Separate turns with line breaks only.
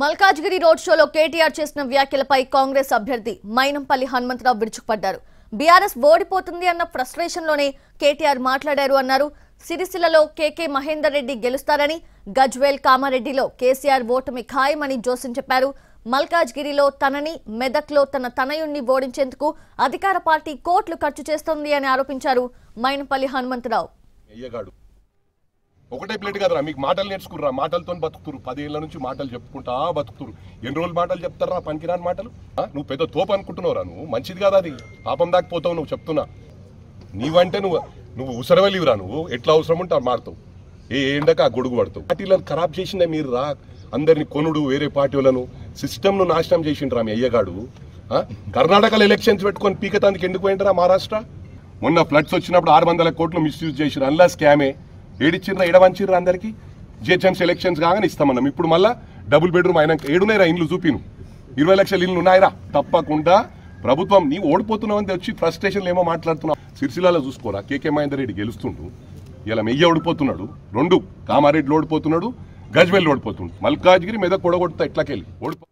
Malkajgiri road షోలో కేటీఆర్ చేసిన వ్యాఖ్యలపై కాంగ్రెస్ అభ్యర్థి మైనంపల్లి హనుమంతరావు విరుచుకుపడ్డారు బీఆర్ఎస్ ఓడిపోతుంది అన్న ఫ్రస్ట్రేషన్లోనే కేటీఆర్ మాట్లాడారు అన్నారు సిరిసిల్లలో కేకే మహేందర్ రెడ్డి గెలుస్తారని గజ్వేల్ కామారెడ్డిలో కేసీఆర్ ఓటమి ఖాయమని జోసిన్ చెప్పారు మల్కాజ్గిరిలో తనని మెదక్లో తన తనయుణ్ణి ఓడించేందుకు అధికార పార్టీ కోట్లు ఖర్చు చేస్తోంది అని ఆరోపించారు మైనంపల్లి హనుమంతరావు
ఒకటే ప్లేట్ కదరా మీకు మాటలు నేర్చుకుర్రా మాటలతో బతుకుతురు పదేళ్ళ నుంచి మాటలు చెప్పుకుంటా బతుకుతురు ఎన్ని రోజులు మాటలు చెప్తారా పనికిరాని మాటలు నువ్వు పెద్ద తోపు అనుకుంటున్నావురా నువ్వు మంచిది కాదా అది పాపం దాకపోతావు నువ్వు చెప్తున్నా నీవంటే నువ్వు నువ్వు ఉసరవలివిరా నువ్వు ఎట్లా అవసరం ఉంటావు మారుతావు ఏ ఎండక గొడుగు పడతావు పార్టీలను ఖరాబ్ చేసిండే మీరు రా అందరిని కొనుడు వేరే పార్టీలను సిస్టమ్ను నాశనం చేసిండ్రా మీ అయ్యగాడు కర్ణాటకలో ఎలక్షన్స్ పెట్టుకొని పీకతానికి ఎందుకు పోయింటారా మహారాష్ట్ర మొన్న ఫ్లడ్స్ వచ్చినప్పుడు ఆరు వందల కోట్లు మిస్యూజ్ చేసిన అల్లా స్కామే ఏడిచ్చిర్రా ఏడవంచిర్రా అందరికీ జిహెచ్ఎంసీ ఎలక్షన్స్ కాగానే ఇస్తామన్నాం ఇప్పుడు మళ్ళా డబుల్ బెడ్రూమ్ అయినాక ఏడున్నాయిరా ఇండ్లు చూపిను ఇరవై లక్షల ఇల్లు ఉన్నాయిరా తప్పకుండా ప్రభుత్వం నీవు ఓడిపోతున్నావు అని వచ్చి ఫ్రస్ట్రేషన్లు ఏమో మాట్లాడుతున్నావు సిరిసిల్లాలో చూసుకోరా కేకే మహేందర్ రెడ్డి గెలుస్తుండు ఇలా మెయ్య ఓడిపోతున్నాడు రెండు కామారెడ్డిలో ఓడిపోతున్నాడు గజ్వెల్ ఓడిపోతుండు మల్కాజ్గిరి మీద కూడగొడతా ఎట్లాకెళ్ళి ఓడిపో